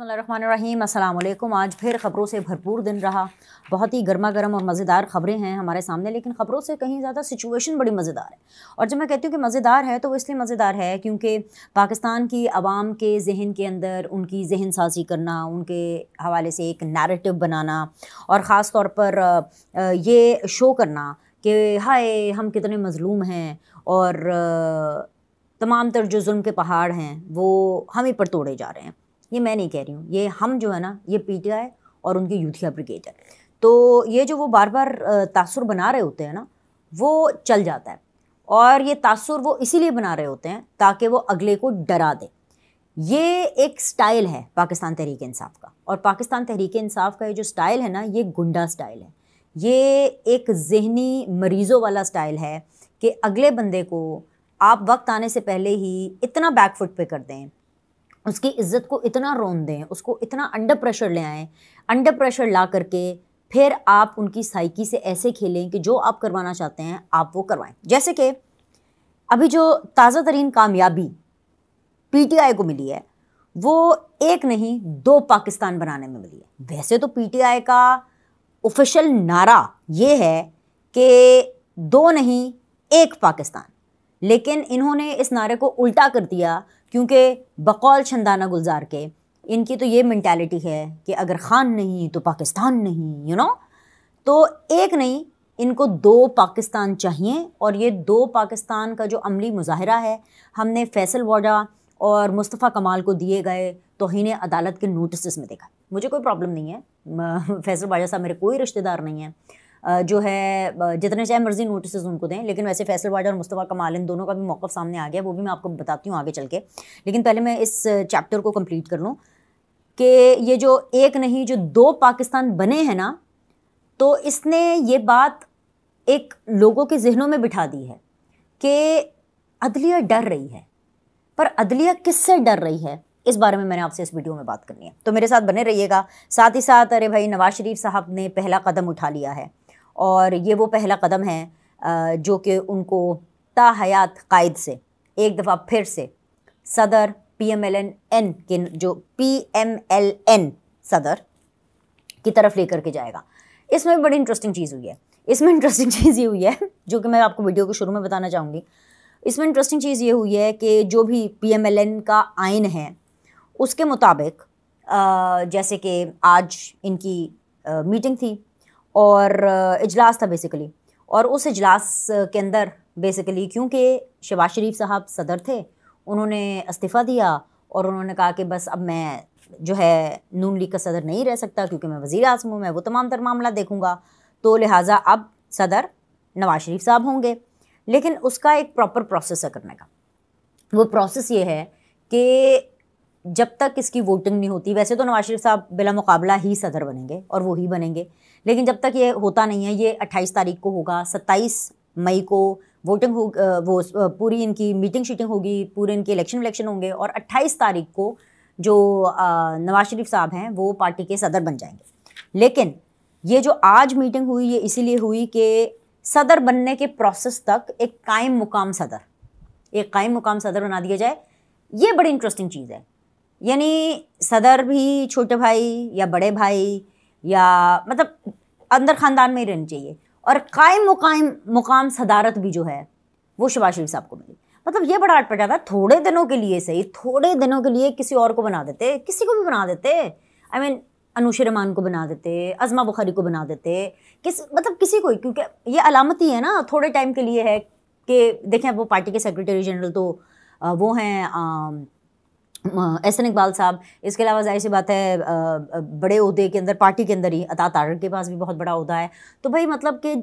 बसमीम अल्लाम आज फिर ख़बरों से भरपूर दिन रहा बहुत ही गर्मा गर्म और मज़ेदार ख़बरें हैं हमारे सामने लेकिन ख़बरों से कहीं ज़्यादा सिचुएशन बड़ी मज़ेदार है और जब मैं कहती हूँ कि मज़ेदार है तो वो इसलिए मज़ेदार है क्योंकि पाकिस्तान की आवाम के जहन के अंदर उनकी जहन साजी करना उनके हवाले से एक नारेटिव बनाना और ख़ास तौर पर ये शो करना कि हाय हम कितने मज़लूम हैं और तमाम तर जो जुल्म के पहाड़ हैं वो हम ही पर तोड़े जा रहे हैं ये मैं नहीं कह रही हूँ ये हम जो है ना ये पी टी आई और उनके यूथिया ब्रिगेड है तो ये जो वो बार बार तासुर बना रहे होते हैं ना वो चल जाता है और ये तासुर वो इसीलिए बना रहे होते हैं ताकि वो अगले को डरा दे ये एक स्टाइल है पाकिस्तान तहरीक इंसाफ का और पाकिस्तान तहरीक इंसाफ का ये जो स्टाइल है ना ये गुंडा स्टाइल है ये एक जहनी मरीज़ों वाला स्टाइल है कि अगले बंदे को आप वक्त आने से पहले ही इतना बैकफुट पे कर दें उसकी इज्जत को इतना रोन दें उसको इतना अंडर प्रेशर ले आएँ अंडर प्रेशर ला करके फिर आप उनकी साइकी से ऐसे खेलें कि जो आप करवाना चाहते हैं आप वो करवाएं जैसे कि अभी जो ताज़ा तरीन कामयाबी आई को मिली है वो एक नहीं दो पाकिस्तान बनाने में मिली है वैसे तो आई का ऑफिशियल नारा ये है कि दो नहीं एक पाकिस्तान लेकिन इन्होंने इस नारे को उल्टा कर दिया क्योंकि बकौल छंदाना गुलजार के इनकी तो ये मैंटेलिटी है कि अगर ख़ान नहीं तो पाकिस्तान नहीं यू you नो know? तो एक नहीं इनको दो पाकिस्तान चाहिए और ये दो पाकिस्तान का जो अमली मुजाहरा है हमने फैसल वाडा और मुस्तफ़ा कमाल को दिए गए तोहन अदालत के नोटिस में देखा मुझे कोई प्रॉब्लम नहीं है फैसल वाडा साहब मेरे कोई रिश्तेदार नहीं है जो है जितने चाहे मर्जी नोटिस उनको दें लेकिन वैसे फैसल वाडा और मुस्तफ़ा कमाल इन दोनों का भी मौक़ सामने आ गया वो भी मैं आपको बताती हूँ आगे चल के लेकिन पहले मैं इस चैप्टर को कम्प्लीट कर लूँ कि ये जो एक नहीं जो दो पाकिस्तान बने हैं ना तो इसने ये बात एक लोगों के जहनों में बिठा दी है कि अदलिया डर रही है पर अदलिया किससे डर रही है इस बारे में मैंने आपसे इस वीडियो में बात करनी है तो मेरे साथ बने रहिएगा साथ ही साथ अरे भाई नवाज शरीफ साहब ने पहला कदम उठा लिया है और ये वो पहला कदम है जो कि उनको ताहयात कायद से एक दफ़ा फिर से सदर P M L N N के जो पी एम एल एन सदर की तरफ लेकर के जाएगा इसमें बड़ी इंटरेस्टिंग चीज़ हुई है इसमें इंटरेस्टिंग चीज़ ये हुई है जो कि मैं आपको वीडियो के शुरू में बताना चाहूँगी इसमें इंटरेस्टिंग चीज़ ये हुई है कि जो भी पी एम एल एन का आइन है उसके मुताबिक जैसे कि आज इनकी मीटिंग थी और इजलास था बेसिकली और उस इजलास के अंदर बेसिकली क्योंकि शबाज शरीफ साहब सदर थे उन्होंने इस्तीफ़ा दिया और उन्होंने कहा कि बस अब मैं जो है नून लीग का सदर नहीं रह सकता क्योंकि मैं वज़ी अजम हूँ मैं वो तमाम तर मामला देखूँगा तो लिहाजा अब सदर नवाज शरीफ साहब होंगे लेकिन उसका एक प्रॉपर प्रोसेस है करने का वो प्रोसेस ये है कि जब तक इसकी वोटिंग नहीं होती वैसे तो नवाज शरीफ साहब बिला मुकाबला ही सदर बनेंगे और वो ही बनेंगे लेकिन जब तक ये होता नहीं है ये अट्ठाईस तारीख को होगा सत्ताईस मई को वोटिंग हो वो पूरी इनकी मीटिंग शीटिंग होगी पूरे इनके इलेक्शन वलेक्शन होंगे और अट्ठाईस तारीख को जो नवाज शरीफ साहब हैं वो पार्टी के सदर बन जाएंगे लेकिन ये जो आज मीटिंग हुई ये इसीलिए हुई कि सदर बनने के प्रोसेस तक एक कायम मुकाम सदर एक कायम मुकाम सदर बना दिया जाए ये बड़ी इंटरेस्टिंग चीज़ है यानी सदर भी छोटे भाई या बड़े भाई या मतलब अंदर ख़ानदान में ही रहनी चाहिए और कायम मुकाम मुकाम सदारत भी जो है वो शबाज शरीफ साहब को मिली मतलब ये बड़ा जाता है थोड़े दिनों के लिए सही थोड़े दिनों के लिए किसी और को बना देते किसी को भी बना देते आई I मीन mean, अनुश रहमान को बना देते अजमा बुखारी को बना देते किस मतलब किसी को क्योंकि ये अलामत ही है ना थोड़े टाइम के लिए है कि देखें वो पार्टी के सेक्रेटरी जनरल तो वो हैं एहसन इकबाल साहब इसके अलावा जाहिर सी बात है बड़े अहदे के अंदर पार्टी के अंदर ही अता तारक के पास भी बहुत बड़ा अहदा है तो भाई मतलब कि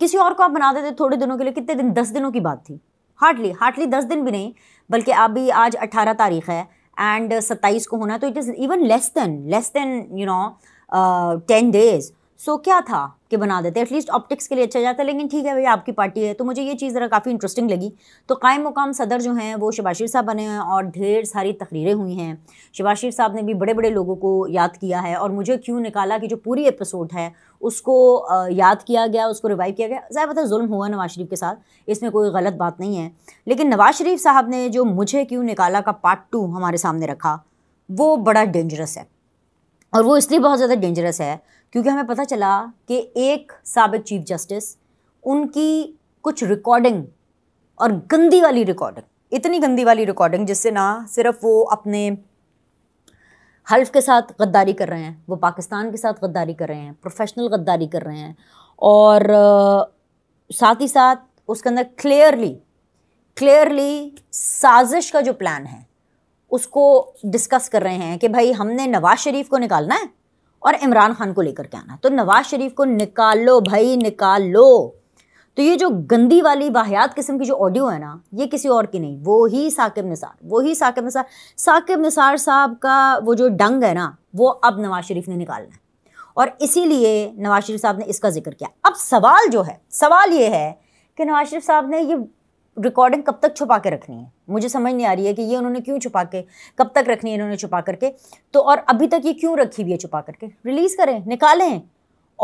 किसी और को आप बना देते थोड़े दिनों के लिए कितने दिन दस दिनों की बात थी हार्डली हार्डली दस दिन भी नहीं बल्कि अभी आज अट्ठारह तारीख है एंड सत्ताईस को होना तो it is even less than less than you know ten days so so, क्या था कि बना देते एटलीस्ट ऑप्टिक्स के लिए अच्छा जाता लेकिन ठीक है भैया आपकी पार्टी है तो मुझे ये चीज़ ज़रा काफ़ी इंटरेस्टिंग लगी तो कायम मुकाम सदर जो हैं वो शबाशिर साहब बने हैं और ढेर सारी तकरीरें हुई हैं शबाशिर साहब ने भी बड़े बड़े लोगों को याद किया है और मुझे क्यों निकाला कि जो पूरी एपिसोड है उसको याद किया गया उसको रिवाइव किया गया ज़्यादा पता जुल्म हुआ नवाज़ शरीफ के साथ इसमें कोई गलत बात नहीं है लेकिन नवाज़ शरीफ साहब ने जो मुझे क्यों निकाला का पार्ट टू हमारे सामने रखा वो बड़ा डेंजरस है और वो इसलिए बहुत ज़्यादा डेंजरस है क्योंकि हमें पता चला कि एक सबक चीफ जस्टिस उनकी कुछ रिकॉर्डिंग और गंदी वाली रिकॉर्डिंग इतनी गंदी वाली रिकॉर्डिंग जिससे ना सिर्फ वो अपने हल्फ के साथ गद्दारी कर रहे हैं वो पाकिस्तान के साथ गद्दारी कर रहे हैं प्रोफेशनल गद्दारी कर रहे हैं और साथ ही साथ उसके अंदर क्लियरली क्लियरली साजिश का जो प्लान है उसको डिस्कस कर रहे हैं कि भाई हमने नवाज शरीफ को निकालना है और इमरान खान को लेकर के आना तो नवाज शरीफ को निकाल लो भाई निकाल लो तो ये जो गंदी वाली वाहियात किस्म की जो ऑडियो है ना ये किसी और की नहीं वो ही साकिब निसार वो ही साकिब निसार साकिब निसार साहब का वो जो डंग है ना वो अब नवाज शरीफ ने निकालना है और इसीलिए नवाज शरीफ साहब ने इसका जिक्र किया अब सवाल जो है सवाल ये है कि नवाज शरीफ साहब ने ये रिकॉर्डिंग कब तक छुपा के रखनी है मुझे समझ नहीं आ रही है कि ये उन्होंने क्यों छुपा के कब तक रखनी है इन्होंने छुपा करके तो और अभी तक ये क्यों रखी हुई है छुपा करके रिलीज़ करें निकालें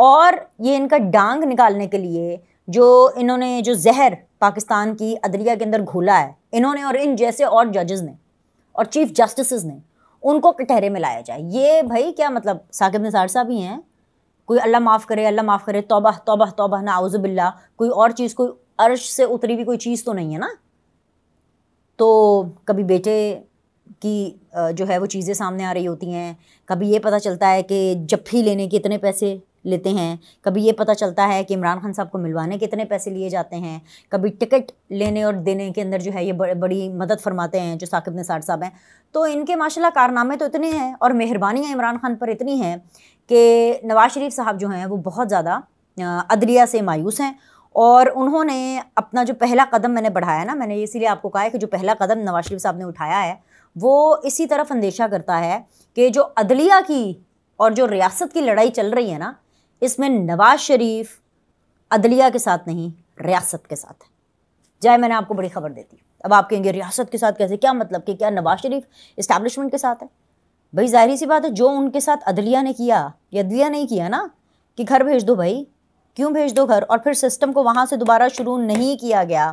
और ये इनका डांग निकालने के लिए जो इन्होंने जो जहर पाकिस्तान की अदलिया के अंदर घोला है इन्होंने और इन जैसे और जजेस ने और चीफ जस्टिस ने उनको कटहरे में लाया जाए ये भाई क्या मतलब साकिब निसार साहब ही हैं कोई अल्लाह माफ़ करे अल्लाह माफ़ करे तोबा तोबा तोबा ना आउज़बिल्ला कोई और चीज़ कोई अर्श से उतरी हुई कोई चीज़ तो नहीं है ना तो कभी बेटे की जो है वो चीज़ें सामने आ रही होती हैं कभी ये पता चलता है कि जफ्फी लेने के इतने पैसे लेते हैं कभी ये पता चलता है कि इमरान खान साहब को मिलवाने के इतने पैसे लिए जाते हैं कभी टिकट लेने और देने के अंदर जो है ये बड़ी मदद फरमाते हैं जो साकिब निसार साहब हैं तो इनके माशाल्लाह कारनामे तो इतने हैं और मेहरबानियाँ इमरान खान पर इतनी हैं कि नवाज़ शरीफ साहब जो हैं वो बहुत ज़्यादा अदलिया से मायूस हैं और उन्होंने अपना जो पहला कदम मैंने बढ़ाया ना मैंने इसीलिए आपको कहा है कि जो पहला कदम नवाज शरीफ साहब ने उठाया है वो इसी तरफ अंदेशा करता है कि जो अदलिया की और जो रियासत की लड़ाई चल रही है ना इसमें नवाज शरीफ अदलिया के साथ नहीं रियासत के साथ है जाए मैंने आपको बड़ी खबर देती अब आप कहेंगे रियासत के साथ कैसे क्या मतलब कि क्या नवाज शरीफ इस्टेब्लिशमेंट के साथ है भाई जाहिर सी बात है जो उनके साथ अदलिया ने किया या अदलिया नहीं किया ना कि घर भेज दो भाई क्यों भेज दो घर और फिर सिस्टम को वहां से दोबारा शुरू नहीं किया गया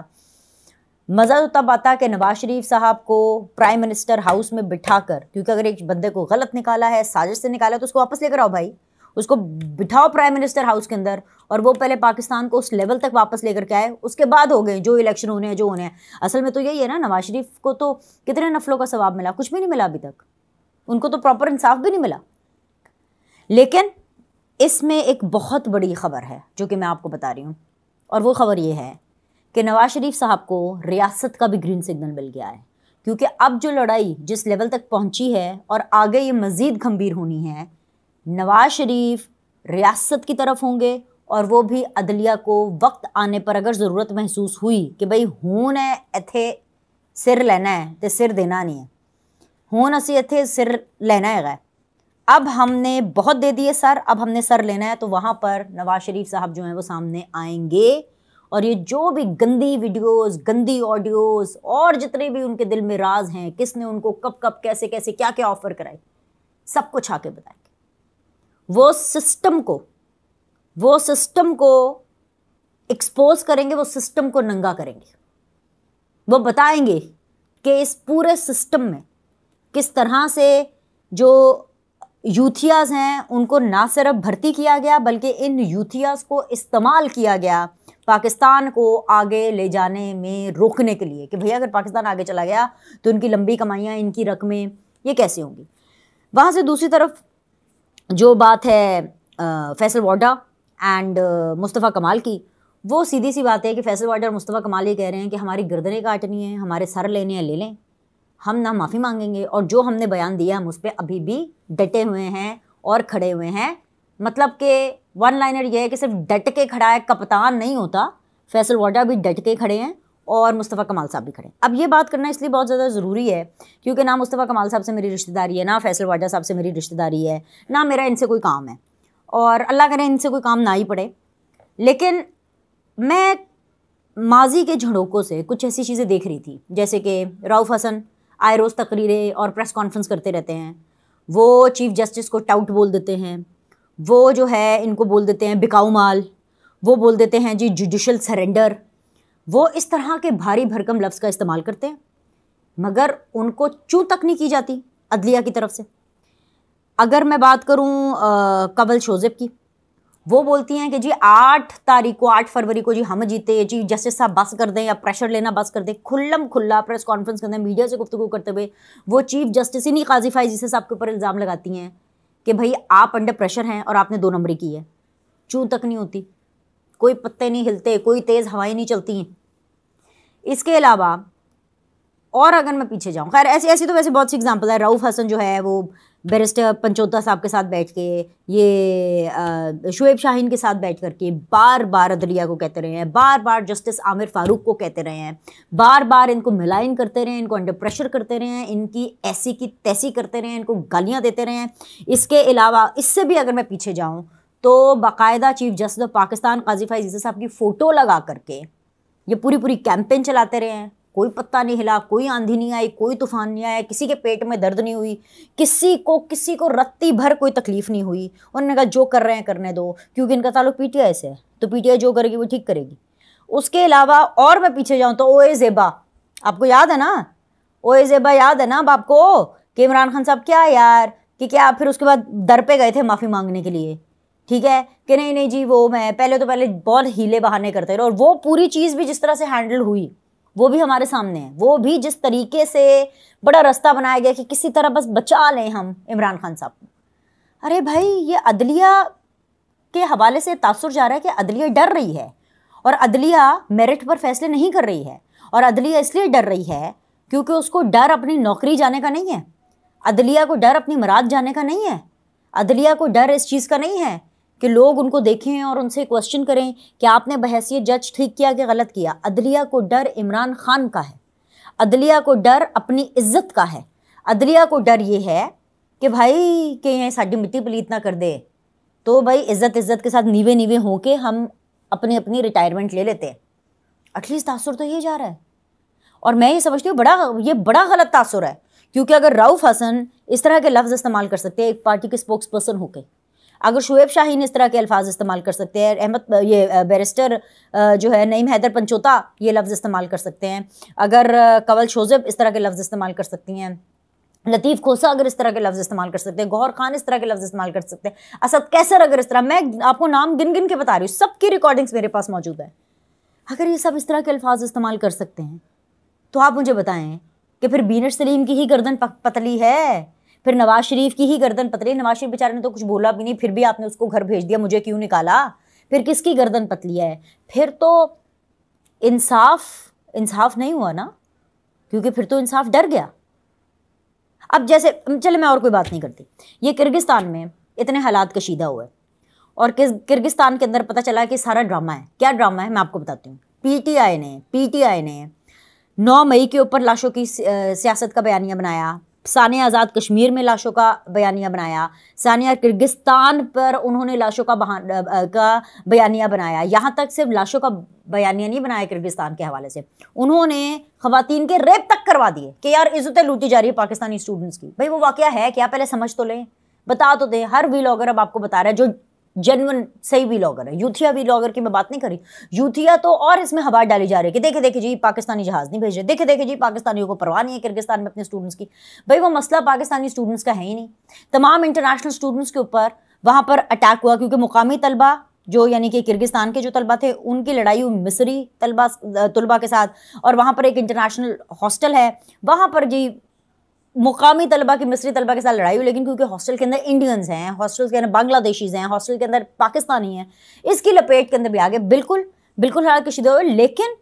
मज़ा तो तब आता कि नवाज शरीफ साहब को प्राइम मिनिस्टर हाउस में बिठाकर क्योंकि अगर एक बंदे को गलत निकाला है साजिश से निकाला तो उसको वापस लेकर आओ भाई उसको बिठाओ प्राइम मिनिस्टर हाउस के अंदर और वो पहले पाकिस्तान को उस लेवल तक वापस लेकर के आए उसके बाद हो गए जो इलेक्शन होने हैं जो होने हैं असल में तो यही है ना नवाज शरीफ को तो कितने नफलों का सवाब मिला कुछ भी नहीं मिला अभी तक उनको तो प्रॉपर इंसाफ भी नहीं मिला लेकिन इसमें एक बहुत बड़ी ख़बर है जो कि मैं आपको बता रही हूँ और वो ख़बर ये है कि नवाज शरीफ साहब को रियासत का भी ग्रीन सिग्नल मिल गया है क्योंकि अब जो लड़ाई जिस लेवल तक पहुंची है और आगे ये मज़ीद गंभीर होनी है नवाज शरीफ रियासत की तरफ होंगे और वो भी अदलिया को वक्त आने पर अगर ज़रूरत महसूस हुई कि भाई हूं है इतने सिर लेना है तो सिर देना नहीं है हूँ असी इतने सिर लेना है अब हमने बहुत दे दिए सर अब हमने सर लेना है तो वहाँ पर नवाज शरीफ साहब जो हैं वो सामने आएंगे और ये जो भी गंदी वीडियोस गंदी ऑडियोस और जितने भी उनके दिल में राज हैं किसने उनको कब कब कैसे कैसे क्या क्या ऑफर कराए सब कुछ आके बताएंगे वो सिस्टम को वो सिस्टम को एक्सपोज करेंगे वो सिस्टम को नंगा करेंगे वो बताएंगे कि इस पूरे सिस्टम में किस तरह से जो यूथियाज़ हैं उनको ना सिर्फ भर्ती किया गया बल्कि इन यूथियाज़ को इस्तेमाल किया गया पाकिस्तान को आगे ले जाने में रोकने के लिए कि भैया अगर पाकिस्तान आगे चला गया तो इनकी लंबी कमाइयाँ इनकी रकमें ये कैसे होंगी वहाँ से दूसरी तरफ जो बात है फैसल वाडा एंड मुस्तफ़ा कमाल की वो सीधी सी बात है कि फैसल वाडा और मुस्तफ़ा कमाल ये कह रहे हैं कि हमारी गर्दनें काटनी है हमारे सर लेने हैं ले लें हम ना माफ़ी मांगेंगे और जो हमने बयान दिया हम उस पर अभी भी डटे हुए हैं और खड़े हुए हैं मतलब कि वन लाइनर यह है कि सिर्फ डट के खड़ा है कप्तान नहीं होता फैसल वाडा भी डट के खड़े हैं और मुस्तफ़ा कमाल साहब भी खड़े हैं अब ये बात करना इसलिए बहुत ज़्यादा ज़रूरी है क्योंकि ना मुस्तफ़ा कमाल साहब से मेरी रिश्तेदारी है ना फैसल वाडा साहब से मेरी रिश्तेदारी है ना मेरा इनसे कोई काम है और अल्लाह करें इनसे कोई काम ना ही पड़े लेकिन मैं माजी के झड़ोकों से कुछ ऐसी चीज़ें देख रही थी जैसे कि राउफ हसन आए रोज़ तकरीरें और प्रेस कॉन्फ्रेंस करते रहते हैं वो चीफ़ जस्टिस को टाउट बोल देते हैं वो जो है इनको बोल देते हैं बिकाऊ माल वो बोल देते हैं जी जुडिशल सरेंडर वो इस तरह के भारी भरकम लफ्ज़ का इस्तेमाल करते हैं मगर उनको चूँ तक नहीं की जाती अदलिया की तरफ से अगर मैं बात करूँ कवल शोज़ब की वो बोलती हैं कि जी आठ तारीख को आठ फरवरी को जी हम जीते जी जस्टिस साहब बस कर दें या प्रेशर लेना बस कर दें खुल्लम खुल्ला प्रेस कॉन्फ्रेंस हैं मीडिया से गुफ्तु करते हुए वो चीफ जस्टिस ही नहीं काजी फाइजी साहब के ऊपर इल्ज़ाम लगाती हैं कि भाई आप अंडर प्रेशर हैं और आपने दो नंबरी की है चूँ तक नहीं होती कोई पत्ते नहीं हिलते कोई तेज़ हवाएं नहीं चलती हैं इसके अलावा और अगर मैं पीछे जाऊँ खैर ऐसी ऐसी तो वैसे बहुत सी एग्जाम्पल है रऊफ़ हसन जो है वो बैरिस्टर पंचोता साहब के साथ बैठ के ये शुएब शाहीन के साथ बैठ करके बार बार अदलिया को कहते रहे हैं बार बार जस्टिस आमिर फारूक को कहते रहे हैं बार बार इनको मिलाइन करते रहे हैं इनको अंडर प्रेशर करते रहे हैं इनकी ऐसी की तैसी करते रहे हैं इनको गालियाँ देते रहे हैं इसके अलावा इससे भी अगर मैं पीछे जाऊँ तो बाकायदा चीफ जस्टिस ऑफ पाकिस्तान काजीफाई जीजा साहब की फ़ोटो लगा करके ये पूरी पूरी कैंपेन चलाते रहे हैं कोई पत्ता नहीं हिला कोई आंधी नहीं आई कोई तूफान नहीं आया किसी के पेट में दर्द नहीं हुई किसी को किसी को रत्ती भर कोई तकलीफ़ नहीं हुई उन्होंने कहा जो कर रहे हैं करने दो क्योंकि इनका ताल्लुक पीटीआई से है तो पीटीआई जो करेगी वो ठीक करेगी उसके अलावा और मैं पीछे जाऊँ तो ओ ए जेबा आपको याद है ना ओ ए जेबा याद है ना अब आपको कि इमरान खान साहब क्या यार कि क्या फिर उसके बाद दर पे गए थे माफ़ी मांगने के लिए ठीक है कि नहीं नहीं जी वो मैं पहले तो पहले बहुत हीले बहाने करते रहे और वो पूरी चीज़ भी जिस तरह से हैंडल हुई वो भी हमारे सामने है वो भी जिस तरीके से बड़ा रास्ता बनाया गया कि किसी तरह बस बचा लें हम इमरान खान साहब को अरे भाई ये अदलिया के हवाले से तासर जा रहा है कि अदलिया डर रही है और अदलिया मेरिट पर फैसले नहीं कर रही है और अदलिया इसलिए डर रही है क्योंकि उसको डर अपनी नौकरी जाने का नहीं है अदलिया को डर अपनी मराद जाने का नहीं है अदलिया को डर इस चीज़ का नहीं है कि लोग उनको देखें और उनसे क्वेश्चन करें कि आपने बहसीत जज ठीक किया कि गलत किया अदलिया को डर इमरान खान का है अदलिया को डर अपनी इज्जत का है अदलिया को डर ये है कि भाई कि ये साड़ी मिट्टी पलीत ना कर दे तो भाई इज्जत इज्जत के साथ नीवे नीवे हो के हम अपनी अपनी रिटायरमेंट ले लेते हैं एटलीस्ट तासुर तो ये जा रहा है और मैं ये समझती हूँ बड़ा ये बड़ा गलत तासुर है क्योंकि अगर राउफ हसन इस तरह के लफ्ज़ इस्तेमाल कर सकते हैं एक पार्टी के स्पोक्स पर्सन होकर अगर शुएब शाहीन इस तरह के अल्फाज इस्तेमाल कर सकते हैं अहमद ये बैरिस्टर जो है नईम हैदर पंचोता ये लफ्ज़ इस्तेमाल कर सकते हैं अगर कवल शोज़ब इस तरह के लफ्ज़ इस्तेमाल कर सकती हैं लतीफ़ खोसा अगर इस तरह के लफ्ज़ इस्तेमाल कर सकते हैं गौर खान इस तरह के लफ्ज़ इस्तेमाल कर सकते हैं असद कैसर अगर इस तरह मैं आपको नाम गिन गिन के बता रही हूँ सबकी रिकॉर्डिंग्स मेरे पास मौजूद है अगर ये सब इस तरह के अल्फाज इस्तेमाल कर सकते हैं तो आप मुझे बताएं कि फिर बीनर सलीम की ही गर्दन पतली है फिर नवाज शरीफ की ही गर्दन पतली नवाज शरीफ बेचारे ने तो कुछ बोला भी नहीं फिर भी आपने उसको घर भेज दिया मुझे क्यों निकाला फिर किसकी गर्दन पतली है फिर तो इंसाफ इंसाफ नहीं हुआ ना क्योंकि फिर तो इंसाफ डर गया अब जैसे चले मैं और कोई बात नहीं करती ये किर्गिस्तान में इतने हालात कशीदा हुए और किस किर्गिस्तान के अंदर पता चला कि सारा ड्रामा है क्या ड्रामा है मैं आपको बताती हूँ पीटीआई ने पीटीआई ने 9 मई के ऊपर लाशों की सियासत का बयानिया बनाया सानिया आज़ाद कश्मीर में लाशों का बयानिया बनाया सानिया किर्गिस्तान पर उन्होंने लाशों का बहान का बयानिया बनाया यहाँ तक सिर्फ लाशों का बयानिया नहीं बनाया किर्गिस्तान के हवाले से उन्होंने खवतिन के रेप तक करवा दिए कि यार इज्जतें लूटी जा रही है पाकिस्तानी स्टूडेंट्स की भाई वो वाक़ है क्या पहले समझ तो लें बता तो दें हर वीलॉगर अब आपको बता रहा है जो जेनवन सही लॉगर है यूथिया लॉगर की मैं बात नहीं करी यूथिया तो और इसमें हवा डाली जा रही है कि देखे देखे जी पाकिस्तानी जहाज़ नहीं भेज रहे देखे देखे जी पाकिस्तानियों को परवाह नहीं है किर्गिस्तान में अपने स्टूडेंट्स की भाई वो मसला पाकिस्तानी स्टूडेंट्स का है ही नहीं तमाम इंटरनेशनल स्टूडेंट्स के ऊपर वहाँ पर अटैक हुआ क्योंकि मुकामी तलबा जो यानी कि किर्गिस्तान के जो तलबा थे उनकी लड़ाई हुई मिसरी तलबा तलबा के साथ और वहाँ पर एक इंटरनेशनल हॉस्टल है वहाँ पर जी मुकामी तलबा की मिस्री तलबा के साथ लड़ाई हुई लेकिन क्योंकि हॉस्टल के अंदर इंडियंस हैं हॉस्टल के अंदर बांग्लादेशीज हैं हॉस्टल के अंदर पाकिस्तानी हैं इसकी लपेट के अंदर भी आ गए बिल्कुल बिल्कुल हालात कशीदे हुए लेकिन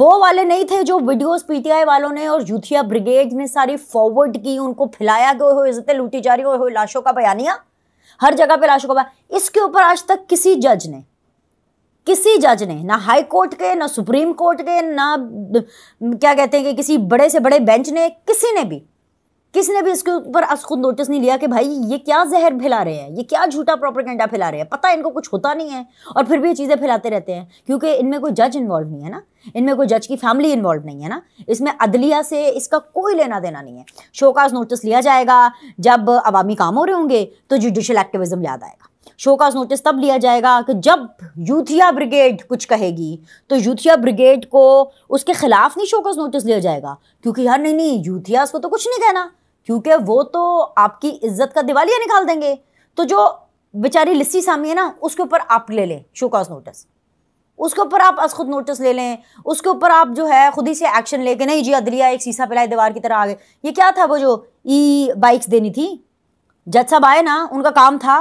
वो वाले नहीं थे जो वीडियोस पीटीआई वालों ने और यूथिया ब्रिगेड ने सारी फॉरवर्ड की उनको फैलाया गया हो इज्जतें लूटी जा रही हो लाशों का बयानिया हर जगह पे लाशों का इसके ऊपर आज तक किसी जज ने किसी जज ने ना हाई कोर्ट के ना सुप्रीम कोर्ट के ना क्या कहते हैं कि किसी बड़े से बड़े बेंच ने किसी ने भी किसने भी इसके ऊपर अस खुद नोटिस नहीं लिया कि भाई ये क्या जहर फैला रहे हैं ये क्या झूठा प्रोपागेंडा फैला रहे हैं पता है इनको कुछ होता नहीं है और फिर भी ये चीज़ें फैलाते रहते हैं क्योंकि इनमें कोई जज इन्वॉल्व नहीं है ना इनमें कोई जज की फैमिली इन्वॉल्व नहीं है ना इसमें अदलिया से इसका कोई लेना देना नहीं है शोकाज नोटिस लिया जाएगा जब अवामी काम हो रहे होंगे तो जुडिशल एक्टिविज्म याद आएगा शो काज नोटिस तब लिया जाएगा कि जब यूथिया ब्रिगेड कुछ कहेगी तो यूथिया ब्रिगेड को उसके खिलाफ नहीं शो काज नोटिस लिया जाएगा क्योंकि यार नहीं नहीं यूथिया को तो कुछ नहीं कहना क्योंकि वो तो आपकी इज्जत का दिवालिया निकाल देंगे तो जो बेचारी लिस्सी सामी है ना उसके ऊपर आप ले लें शो काज नोटिस उसके ऊपर आप अस खुद नोटिस ले लें उसके ऊपर आप जो है खुद ही से एक्शन लेके नहीं जी अदलिया एक शीशा पिलाए दीवार की तरह आ गए ये क्या था वो जो ई बाइक्स देनी थी जज साहब आए ना उनका काम था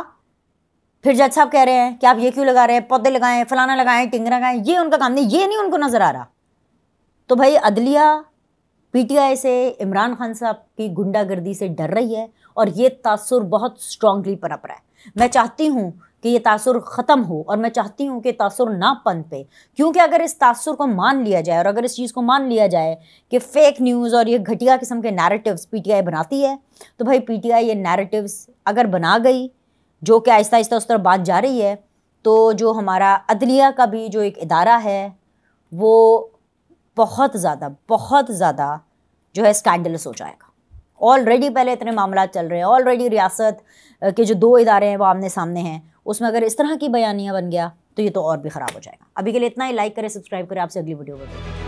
फिर जज साहब कह रहे हैं कि आप ये क्यों लगा रहे हैं पौधे लगाएं फलाना लगाएं टिंग लगाएं ये उनका काम नहीं ये नहीं उनको नज़र आ रहा तो भाई अदलिया पीटीआई से इमरान खान साहब की गुंडागर्दी से डर रही है और ये तासुर बहुत स्ट्रांगली परप रहा है मैं चाहती हूँ कि ये तासुर ख़त्म हो और मैं चाहती हूँ कि तासुर ना पन पे क्योंकि अगर इस तासुर को मान लिया जाए और अगर इस चीज़ को मान लिया जाए कि फ़ेक न्यूज़ और ये घटिया किस्म के नैरेटिव्स पीटीआई बनाती है तो भाई पीटीआई ये नैरेटिव्स अगर बना गई जो कि आहिस्ता आहिस्ता उस तरफ बात जा रही है तो जो हमारा अदलिया का भी जो एक अदारा है वो बहुत ज़्यादा बहुत ज़्यादा जो है स्कैंडलस हो जाएगा ऑलरेडी पहले इतने मामला चल रहे हैं ऑलरेडी रियासत के जो दो इदारे हैं वो आमने सामने हैं उसमें अगर इस तरह की बयानियाँ बन गया तो ये तो और भी ख़राब हो जाएगा अभी के लिए इतना ही लाइक करें सब्सक्राइब करें आपसे अगली वीडियो में